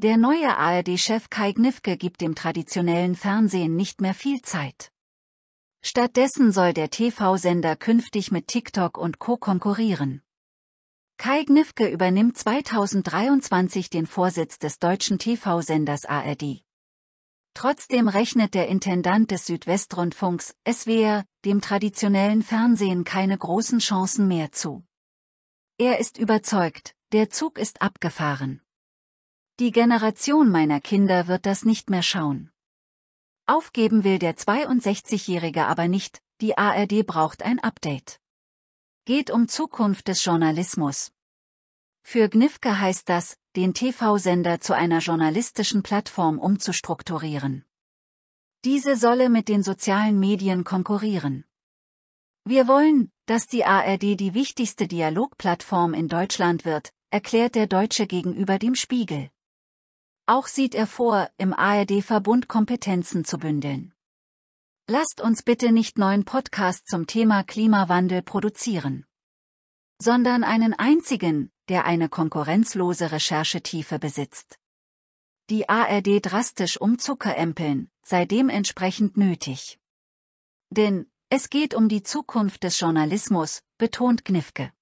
Der neue ARD-Chef Kai Gnifke gibt dem traditionellen Fernsehen nicht mehr viel Zeit. Stattdessen soll der TV-Sender künftig mit TikTok und Co. konkurrieren. Kai Gnifke übernimmt 2023 den Vorsitz des deutschen TV-Senders ARD. Trotzdem rechnet der Intendant des Südwestrundfunks, SWR, dem traditionellen Fernsehen keine großen Chancen mehr zu. Er ist überzeugt, der Zug ist abgefahren. Die Generation meiner Kinder wird das nicht mehr schauen. Aufgeben will der 62-Jährige aber nicht, die ARD braucht ein Update. Geht um Zukunft des Journalismus. Für Gnifke heißt das, den TV-Sender zu einer journalistischen Plattform umzustrukturieren. Diese solle mit den sozialen Medien konkurrieren. Wir wollen, dass die ARD die wichtigste Dialogplattform in Deutschland wird, erklärt der Deutsche gegenüber dem Spiegel. Auch sieht er vor, im ARD-Verbund Kompetenzen zu bündeln. Lasst uns bitte nicht neuen Podcast zum Thema Klimawandel produzieren, sondern einen einzigen, der eine konkurrenzlose Recherchetiefe besitzt. Die ARD drastisch umzuckerempeln, sei dementsprechend nötig. Denn es geht um die Zukunft des Journalismus, betont Gnifke.